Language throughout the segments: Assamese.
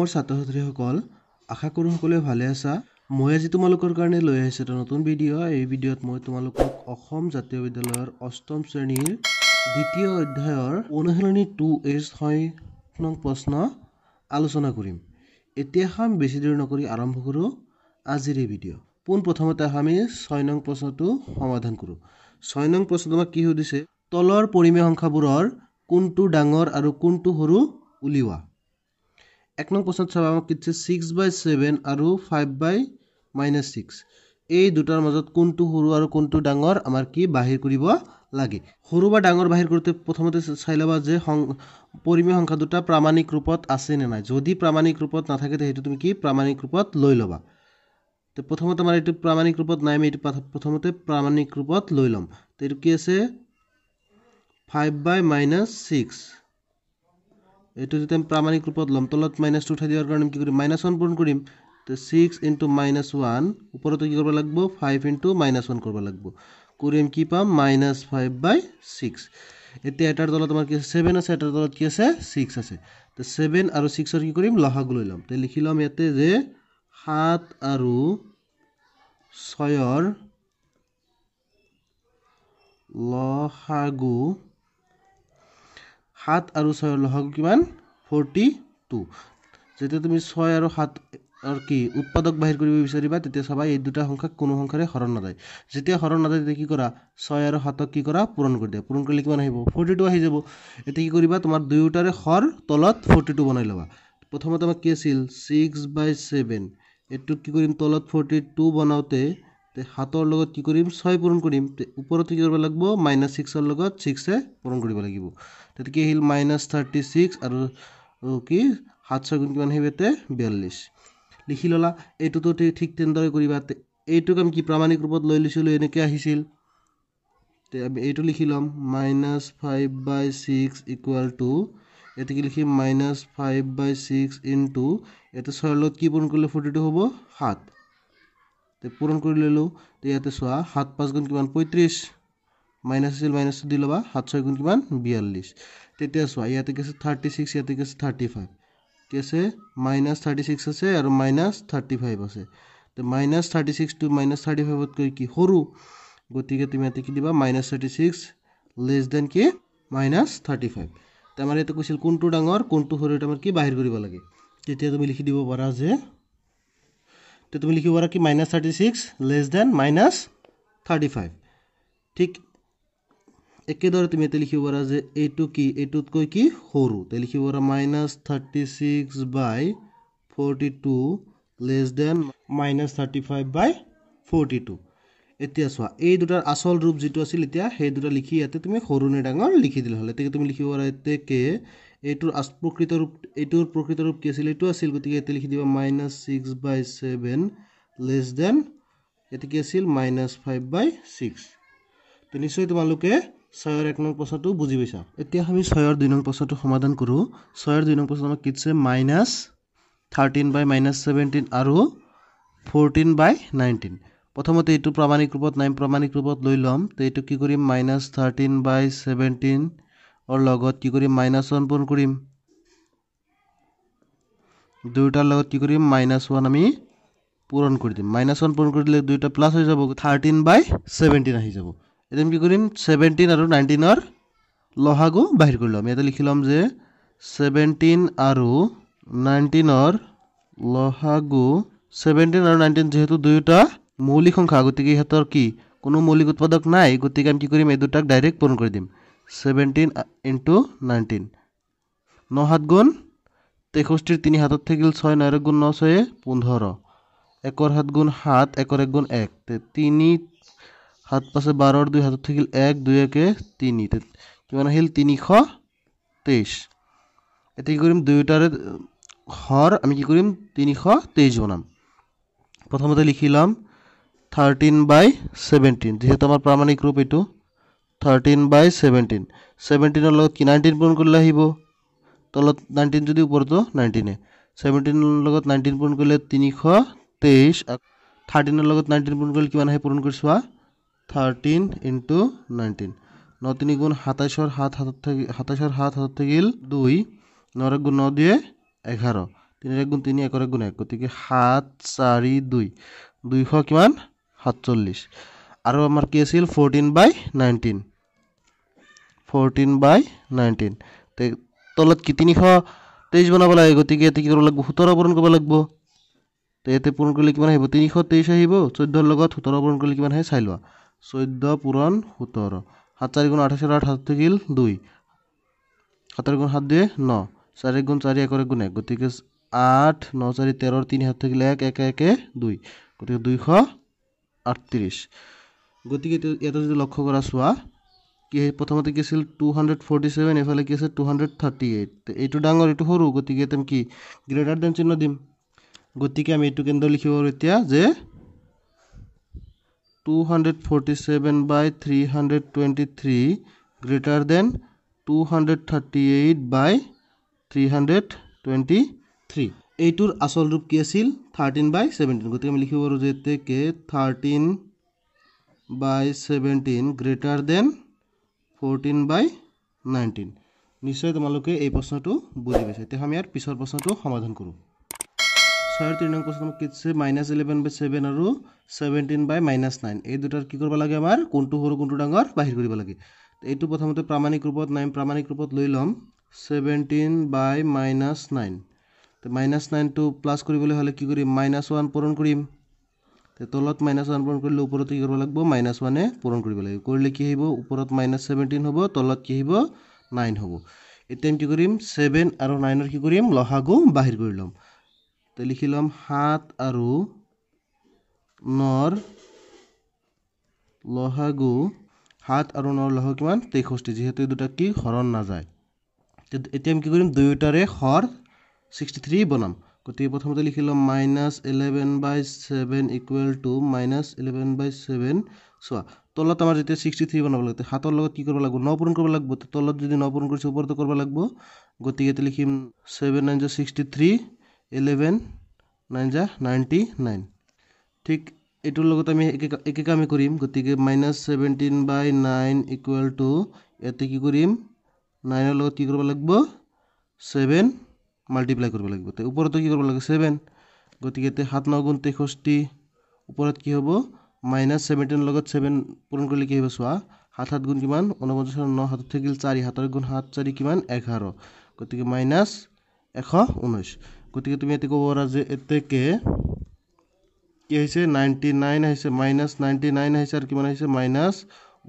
অসমৰ ছাত্ৰ ছাত্ৰীসকল আশা কৰোঁ সকলোৱে ভালে আছা মই আজি তোমালোকৰ কাৰণে লৈ আহিছোঁ এটা নতুন ভিডিঅ' এই ভিডিঅ'ত মই তোমালোকক অসম জাতীয় বিদ্যালয়ৰ অষ্টম শ্ৰেণীৰ দ্বিতীয় অধ্যায়ৰ অনুশীলনী টু এইছ হয় নং প্ৰশ্ন আলোচনা কৰিম এতিয়া আহ বেছি দেৰি নকৰি আৰম্ভ কৰোঁ আজিৰ এই ভিডিঅ' পোন প্ৰথমতে আমি ছয় নং প্ৰশ্নটো সমাধান কৰোঁ ছয় নং প্ৰশ্ন তোমাক কি সুধিছে তলৰ পৰিমেয় সংখ্যাবোৰৰ কোনটো ডাঙৰ আৰু কোনটো সৰু উলিওৱা এক নং কোশ্চনত চাব আমাক কৈছে ছিক্স বাই ছেভেন আৰু ফাইভ বাই মাইনাছ ছিক্স এই দুটাৰ মাজত কোনটো সৰু আৰু কোনটো ডাঙৰ আমাৰ কি বাহিৰ কৰিব লাগে সৰু বা ডাঙৰ বাহিৰ কৰোঁতে প্ৰথমতে চাই ল'বা যে সং পৰিমেয় সংখ্যা দুটা প্ৰামাণিক ৰূপত আছেনে নাই যদি প্ৰামাণিক ৰূপত নাথাকে তে সেইটো তুমি কি প্ৰামাণিক ৰূপত লৈ ল'বা তে প্ৰথমতে আমাৰ এইটো প্ৰামাণিক ৰূপত নাই আমি এইটো প্ৰথমতে প্ৰামাণিক ৰূপত লৈ ল'ম তে এইটো কি আছে ফাইভ বাই মাইনাছ ছিক্স এইটো যদি আমি প্ৰামাণিক ৰূপত ল'ম তলত মাইনাছ টু উঠাই দিয়াৰ কাৰণে আমি কি কৰিম মাইনাছ ওৱান পূৰণ কৰিম তো ছিক্স ইন্টু মাইনাছ ওৱান ওপৰতে কি কৰিব লাগিব ফাইভ ইণ্টু মাইনাছ ওৱান কৰিব লাগিব কৰি আমি কি পাম মাইনাছ ফাইভ বাই ছিক্স এতিয়া এটাৰ তলত আমাৰ কি আছে ছেভেন আছে এটাৰ তলত কি আছে ছিক্স আছে তো ছেভেন আৰু ছিক্সৰ কি কৰিম লহাগু লৈ ল'ম তে লিখি ল'ম ইয়াতে যে সাত আৰু ছয়ৰ লহাগু সাত আৰু ছয়ৰ লহ কিমান ফৰ্টি টু যেতিয়া তুমি ছয় আৰু সাত আৰু কি উৎপাদক বাহিৰ কৰিব বিচাৰিবা তেতিয়া চাবা এই দুটা সংখ্যাক কোনো সংখ্যাৰে হৰণ নাযায় যেতিয়া হৰণ নাযায় তেতিয়া কি কৰা ছয় আৰু সাতক কি কৰা পূৰণ কৰি দিয়া পূৰণ কৰিলে কিমান আহিব ফৰ্টি টু আহি যাব এতিয়া কি কৰিবা তোমাৰ দুয়োটাৰে হৰ তলত ফৰ্টি টু বনাই ল'বা প্ৰথমতে আমাক কি আছিল ছিক্স বাই ছেভেন এইটোক কি কৰিম তলত ফৰ্টি টু বনাওঁতে তে লগত কি কৰিম ছয় পূৰণ কৰিম তে ওপৰত কি কৰিব লাগিব মাইনাছ ছিক্সৰ লগত ছিক্সে পূৰণ কৰিব লাগিব তেতিয়া কি আহিল মাইনাছ থাৰ্টি ছিক্স আৰু কি সাত ছয় গুণ কিমান আহিব এতে বিয়াল্লিছ লিখি ললা এইটোতো তো ঠিক তেনেদৰে কৰিবা তে এইটোক আমি কি প্ৰামাণিক ৰূপত লৈ লৈছিলোঁ এনেকৈ আহিছিল তে আমি এইটো লিখি লম minus five by six equal to এইটো কি লিখিম minus five by six into এইটো ছয়ৰ লগত কি পূৰণ কৰিলে ফৰ্টি টু হবো সাত তে পূৰণ কৰি ল'লোঁ ইয়াতে চোৱা সাত পাঁচ গুণ কিমান পঁয়ত্ৰিছ মাইনাছ আছিল মাইনাছ দি ল'বা সাত ছয় গুণ কিমান বিয়াল্লিছ তেতিয়া চোৱা ইয়াতে কৈছে থাৰ্টি ছিক্স ইয়াতে কৈছে থাৰ্টি ফাইভ কি আছে মাইনাছ থাৰ্টি ছিক্স আছে আৰু মাইনাছ থাৰ্টি ফাইভ আছে তো মাইনাছ থাৰ্টি ছিক্সটো মাইনাছ থাৰ্টি ফাইভতকৈ কি সৰু গতিকে তুমি ইয়াতে কি দিবা minus thirty six less than কি মাইনাছ থাৰ্টি ফাইভ তো আমাৰ ইয়াতে কৈছিল কোনটো ডাঙৰ কোনটো সৰু এইটো আমাৰ কি বাহিৰ কৰিব লাগে তেতিয়া তুমি লিখি দিব পাৰা যে তে তুমি লিখিব পাৰা কি minus thirty six less than minus thirty five ঠিক একেদৰে তুমি এতিয়া লিখিব পাৰা যে এইটো কি এইটোতকৈ কি সৰু তে লিখিব পাৰা minus thirty six by forty two less than minus thirty five by forty two এতিয়া চোৱা এই দুটাৰ আচল ৰূপ যিটো আছিল এতিয়া সেই দুটা লিখি ইয়াতে তুমি সৰু নে ডাঙৰ লিখি দিলে হ'লে তেতিয়া তুমি লিখিব পাৰা এতেকে এইটোৰ প্ৰকৃত ৰূপ এইটোৰ প্ৰকৃত ৰূপ কি আছিল এইটো আছিল গতিকে এতিয়া লিখি দিবা minus six by seven less than এইটো কি আছিল মাইনাছ ফাইভ বাই ছিক্স তো নিশ্চয় তোমালোকে ছয়ৰ এক নং প্ৰশ্নটো বুজি পাইছা এতিয়া আমি ছয়ৰ দুই নং প্ৰশ্নটো সমাধান কৰোঁ ছয়ৰ দুই নং প্ৰশ্ন আমাক কি কিছে minus thirteen by minus seventeen আৰু ফৰ্টিন বাই নাইণ্টিন প্ৰথমতে এইটো প্ৰামাণিক ৰূপত নাই প্ৰামাণিক ৰূপত লৈ ল'ম তো এইটো কি কৰিম মাইনাছ থাৰ্টিন বাই ছেভেণ্টিন অৰ লগত কি কৰিম মাইনাছ ওৱান পূৰণ কৰিম দুয়োটাৰ লগত কি কৰিম মাইনাছ ওৱান আমি পূৰণ কৰি দিম মাইনাছ ওৱান পূৰণ কৰিলে দুয়োটা প্লাছ হৈ যাব থাৰ্টিন বাই ছেভেণ্টিন আহি যাব এতিয়া আমি কি কৰিম ছেভেণ্টিন আৰু নাইণ্টিনৰ লহাগো বাহিৰ কৰি ল'ম ইয়াতে লিখি ল'ম যে ছেভেণ্টিন আৰু নাইণ্টিনৰ লহাগো ছেভেণ্টিন আৰু নাইণ্টিন যিহেতু দুয়োটা মৌলিক সংখ্যা গতিকে সিহঁতৰ কি কোনো মৌলিক উৎপাদক নাই গতিকে আমি কি কৰিম এই দুটাক ডাইৰেক্ট পূৰণ কৰি দিম সেভেন্টিন ইন্টু নাইনটিন ন হাত গুণ তেষষ্টির তিনি হাতত থাকিল ছয় নয় গুণ ন ছয় পোন্ধৰ একৰ সাত গুণ সাত একৰ এক গুণ এক তিনি সাত পাছে বাৰৰ দুই হাতত থাকিল এক দুই একে তিনি কিমান আহিল তিনিশ তেইছ এতিয়া কি কৰিম দুয়োটাৰে হর আমি কি কৰিম তিনিশ তেইছ বনাম প্ৰথমতে লিখি ল'ম থাৰ্টিন বাই ছেভেণ্টিন যিহেতু আমাৰ প্ৰামাণিক ৰূপ এইটো থাৰ্টিন বাই ছেভেণ্টিন ছেভেণ্টিনৰ লগত কি নাইণ্টিন পূৰণ কৰিলে আহিব তলত নাইণ্টিন যদি ওপৰতো নাইণ্টিনে ছেভেণ্টিনৰ লগত নাইণ্টিন পূৰণ কৰিলে তিনিশ তেইছ থাৰ্টিনৰ লগত নাইণ্টিন পূৰণ কৰিলে কিমান আহে পূৰণ কৰি চোৱা থাৰ্টিন ইণ্টু নাইণ্টিন ন তিনি গুণ সাতাইছৰ সাত হাতত থাকি সাতাইছৰ সাত হাতত থাকিল দুই নৰে গুণ ন দুয়ে এঘাৰ তিনিৰে গুণ তিনি একৰে গুণ এক গতিকে সাত চাৰি দুই দুইশ কিমান সাতচল্লিছ আৰু আমাৰ কি আছিল fourteen by nineteen fourteen by nineteen তলত কি তিনিশ তেইছ বনাব লাগে গতিকে ইয়াতে কি কৰিব লাগিব সোতৰ পূৰণ কৰিব লাগিব ইয়াতে পূৰণ কৰিলে কিমান আহিব তিনিশ তেইছ আহিব চৈধ্যৰ লগত সোতৰ পূৰণ কৰিলে কিমান আহে চাই লোৱা চৈধ্য পূৰণ সোতৰ সাত চাৰি গুণ আঠাইছ আঠ সাত থাকিল দুই সাতৰ গুণ সাত দুই ন চাৰি গুণ চাৰি একৰ এক গুণ এক গতিকে আঠ ন চাৰি তেৰৰ তিনি সাত থাকিলে এক একে একে দুই গতিকে দুইশ আঠত্ৰিছ গতিকে ইয়াতে যদি লক্ষ্য কৰা চোৱা কি প্ৰথমতে কি আছিল টু হাণ্ড্ৰেড ফৰ্টি ছেভেন এইফালে কি আছে টু হাণ্ড্ৰেড থাৰ্টি এইট এইটো ডাঙৰ এইটো সৰু গতিকে তেওঁ কি গ্ৰেটাৰ দেন চিহ্ন দিম গতিকে আমি এইটো কেন্দ্ৰ লিখিব পাৰোঁ এতিয়া যে two hundred forty seven by three hundred twenty three greater than two hundred thirty eight by three hundred twenty three এইটোৰ আচল ৰূপ কি আছিল থাৰ্টিন বাই ছেভেণ্টিন গতিকে আমি লিখিব পাৰোঁ যে তেকে thirteen by seventeen greater than to fourteen by 19 নিশ্চয় তোমালোকে এই প্ৰশ্নটো বুজি পাইছে তেতিয়া আমি ইয়াৰ পিছৰ প্ৰশ্নটো সমাধান কৰোঁ ছয়ৰ তিনি নং প্ৰশ্ন কি আছে মাইনাছ ইলেভেন বাই ছেভেন আৰু ছেভেণ্টিন বাই মাইনাছ নাইন এই দুটাৰ কি কৰিব লাগে আমাৰ কোনটো সৰু কোনটো ডাঙৰ বাহিৰ কৰিব লাগে এইটো প্ৰথমতে প্ৰামাণিক ৰূপত নাই প্ৰামাণিক ৰূপত লৈ ল'ম seventeen by minus nine minus নাইনটো প্লাছ কৰিবলৈ হ'লে কি কৰিম মাইনাছ ওৱান পূৰণ কৰিম তে তলত মাইনাছ ওৱান পূৰণ কৰিলে ওপৰতে কি কৰিব লাগিব মাইনাছ ওৱানে পূৰণ কৰিব লাগিব কৰিলে কি আহিব ওপৰত মাইনাছ ছেভেণ্টিন হ'ব তলত কি আহিব নাইন হ'ব এতিয়া আমি কি কৰিম ছেভেন আৰু নাইনৰ কি কৰিম লহাগু বাহিৰ কৰি ল'ম তে লিখি ল'ম সাত আৰু নৰ লহাগু সাত আৰু নৰ লহাগু কিমান তেষষ্ঠি যিহেতু এই দুটা কি হৰণ নাযায় এতিয়া আমি কি কৰিম দুয়োটাৰে হৰ ছিক্সটি থ্ৰী বনাম গতিকে প্ৰথমতে লিখি ল'ম minus eleven by seven equal to minus eleven by seven চোৱা তলত আমাৰ যেতিয়া ছিক্সটি থ্ৰী বনাব লাগিব সাতৰ লগত কি কৰিব লাগিব ন পূৰণ কৰিব লাগিব তলত যদি ন পূৰণ কৰিছোঁ ওপৰতো কৰিব লাগিব গতিকে এতিয়া লিখিম ছেভেন নাইন জা ছিক্সটি থ্ৰী ইলেভেন নাইন জা নাইণ্টি নাইন ঠিক এইটোৰ লগত আমি একে একে কামে কৰিম গতিকে minus seventeen by nine equal to ইয়াতে কি কৰিম নাইনৰ লগত কি কৰিব লাগিব ছেভেন মাল্টিপ্লাই কৰিব লাগিব তে ওপৰতো কি কৰিব লাগে ছেভেন গতিকে তে সাত ন গুণ তেষষ্ঠি ওপৰত কি হ'ব মাইনাছ ছেভেণ্টিনৰ লগত ছেভেন পূৰণ কৰিলে কি হ'ব চোৱা সাত সাত গুণ কিমান ঊনপঞ্চাছ ন সাতত থাকিল চাৰি সাতৰ গুণ সাত চাৰি কিমান এঘাৰ গতিকে মাইনাছ এশ ঊনৈছ গতিকে তুমি ইয়াতে ক'ব পাৰা যে এতেকে কি আহিছে নাইণ্টি নাইন আহিছে মাইনাছ নাইণ্টি নাইন আহিছে আৰু কিমান আহিছে মাইনাছ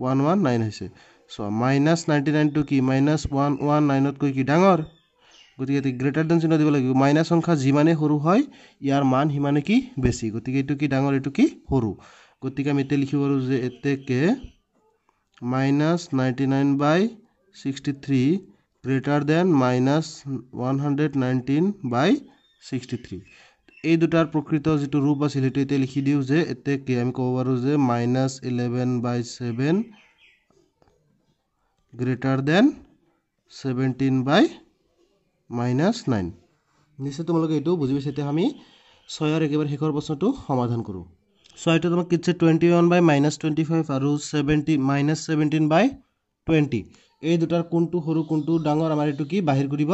ওৱান ওৱান নাইন আহিছে চ' মাইনাছ নাইণ্টি নাইনটো কি মাইনাছ ওৱান ওৱান নাইনতকৈ কি ডাঙৰ গতি গ্রেটার দেন চিহ্ন দিব মাইনাস সংখ্যা যিমানে সরু হয় ইয়ার মান সিমানে কি বেশি গতি এটা কি ডর এটা কি সরু গতি আমি এতে লিখি পড়ো যে এতেকে minus ninety nine by sixty three greater than minus one hundred nineteen by sixty three এই দুটার প্রকৃত যেটো রূপ আছিল সেটা এতে লিখি দিও যে এতে কি আমি কব পারো যে minus eleven by seven greater than seventeen by minus nine নিশ্চয় তোমালোকে এইটো বুজি পাইছে এতিয়া আমি ছয়ৰ একেবাৰে শেষৰ প্ৰশ্নটো সমাধান কৰোঁ ছয়টো তোমাক কি আছে twenty one by minus twenty five আৰু seventy minus seventeen by twenty এই দুটাৰ কোনটো সৰু কোনটো ডাঙৰ আমাৰ এইটো কি বাহিৰ কৰিব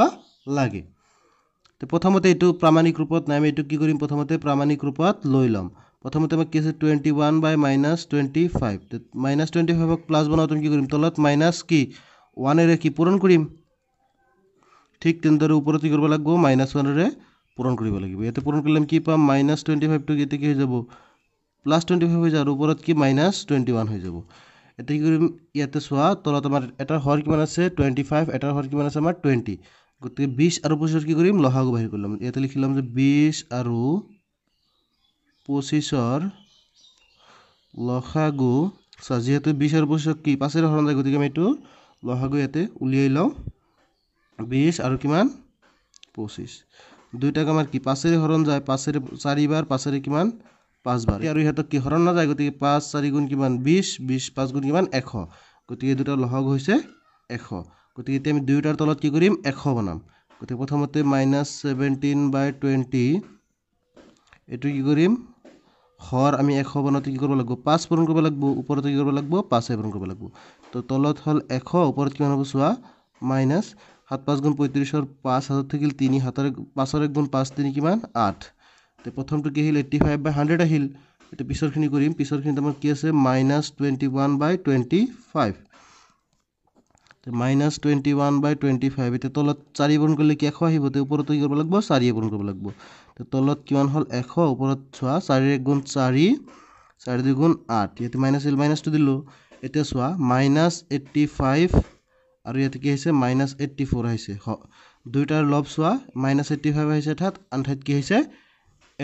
লাগে প্ৰথমতে এইটো প্ৰামাণিক ৰূপত নাই আমি এইটো কি কৰিম প্ৰথমতে প্ৰামাণিক ৰূপত লৈ ল'ম প্ৰথমতে আমাক কি আছে twenty one by minus twenty five minus twenty ফাইভক প্লাছ বনাওঁ তুমি কি কৰিম তলত মাইনাছ কি ওৱানেৰে কি পূৰণ কৰিম ঠিক তেনেদৰে ওপৰত কি কৰিব লাগিব মাইনাছ ওৱানেৰে পূৰণ কৰিব লাগিব ইয়াতে পূৰণ কৰিলে আমি কি পাম মাইনাছ টুৱেণ্টি ফাইভটোক এতিয়া কি হৈ যাব প্লাছ টুৱেণ্টি ফাইভ হৈ যায় আৰু ওপৰত কি মাইনাছ টুৱেণ্টি ওৱান হৈ যাব এতিয়া কি কৰিম ইয়াতে চোৱা তলত আমাৰ এটাৰ হৰ কিমান আছে টুৱেণ্টি ফাইভ এটাৰ হৰ কিমান আছে আমাৰ টুৱেণ্টি গতিকে বিছ আৰু পঁচিছত কি কৰিম লহাগু বাহিৰ কৰি ল'ম ইয়াতে লিখি ল'ম যে বিছ আৰু পঁচিছৰ লহাগু চোৱা যিহেতু বিছ আৰু পঁচিছত কি পাঁচেৰে হৰণ যায় গতিকে আমি এইটো লহাগু ইয়াতে উলিয়াই লওঁ বিশ আৰু কিমান পঁচিছ দুইটাক আমাৰ কি পাঁচেৰে হৰণ যায় পাঁচেৰে চাৰিবাৰ পাঁচেৰে কিমান পাঁচবাৰ আৰু সিহঁতক কি হৰণ নাযায় গতিকে পাঁচ চাৰি গুণ কিমান বিশ বিশ পাঁচ গুণ কিমান এশ গতিকে দুটা লহগ হৈছে এশ গতিকে এতিয়া আমি দুয়োটাৰ তলত কি কৰিম এশ বনাম গতিকে প্ৰথমতে মাইনাছ ছেভেণ্টিন বাই টুৱেণ্টি এইটো কি কৰিম হৰ আমি এশ বনাওঁতে কি কৰিব লাগিব পাঁচ পূৰণ কৰিব লাগিব ওপৰতে কি কৰিব লাগিব পাঁচহে পূৰণ কৰিব লাগিব তো তলত হ'ল এশ ওপৰত কিমান হ'ব চোৱা মাইনাছ সাত পাঁচ গুণ পঁয়ত্রিশৰ পাঁচ হাতত থাকিল তিনি হাতৰ পাঁচৰ এক গুণ পাঁচ তিনি কিমান আঠ তে প্ৰথমটো কি আহিল এইট্টি ফাইভ বাই হাণ্ড্ৰেড আহিল এতিয়া পিছৰখিনি কৰিম পিছৰখিনিত আমাৰ কি আছে minus twenty one by twenty five minus twenty one by twenty five এতিয়া তলত চাৰি পূরণ কৰিলে কি এশ আহিব তো ওপৰতো কি কৰিব লাগিব চাৰিয়ে পূরণ কৰিব লাগিব তো তলত কিমান হ'ল এশ ওপৰত চোৱা চারি এক গুণ চাৰি চাৰি দুই গুণ আঠ ইয়াতে মাইনাছ আহিল মাইনাছটো দিলোঁ এতিয়া চোৱা মাইনাছ এইট্টি ফাইভ আৰু ইয়াতে কি হৈছে মাইনাছ এইট্টি ফ'ৰ আহিছে দুয়োটাৰ লব চোৱা মাইনাছ এইট্টি ফাইভ আহিছে অৰ্থাৎ আন ঠাইত কি হৈছে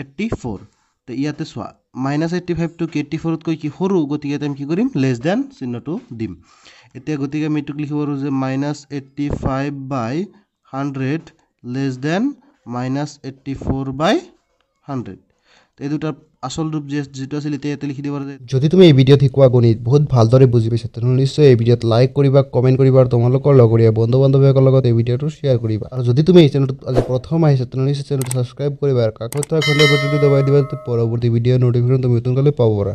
এইট্টি ফ'ৰ তো ইয়াতে চোৱা মাইনাছ এইট্টি ফাইভ ফাইভটোক এইট্টি ফ'ৰতকৈ কি সৰু গতিকে ইয়াতে আমি কি কৰিম লেছ দেন চিহ্নটো দিম এতিয়া গতিকে আমি এইটোক লিখিব পাৰোঁ যে minus eighty five by hundred less than minus eighty four by hundred এই দুটাৰ আচল ৰূপ যে যিটো আছিল এতিয়া ইয়াতে লিখি দিব পাৰে যদি তুমি এই ভিডিঅ'ত শিকোৱা গণিত বহুত ভালদৰে বুজি পাইছা তেনেহ'লে নিশ্চয় এই ভিডিঅ'ত লাইক কৰিবা কমেণ্ট কৰিবা আৰু তোমালোকৰ লগৰীয়া বন্ধু বান্ধৱীসকলৰ লগত এই ভিডিঅ'টো শ্বেয়াৰ কৰিবা আৰু যদি তুমি এই চেনেলটোত আজি প্ৰথম আহিছা তেনেহ'লে নিশ্চয় চেনেলটো ছাবস্ক্ৰাইব কৰিবা আৰু কাকো থকা ঘণ্টা বাতৰিটো দবাই দিবা পৰৱৰ্তী ভিডিঅ' নটিফিকেশ্যন তুমি সোনকালে পাব পাৰা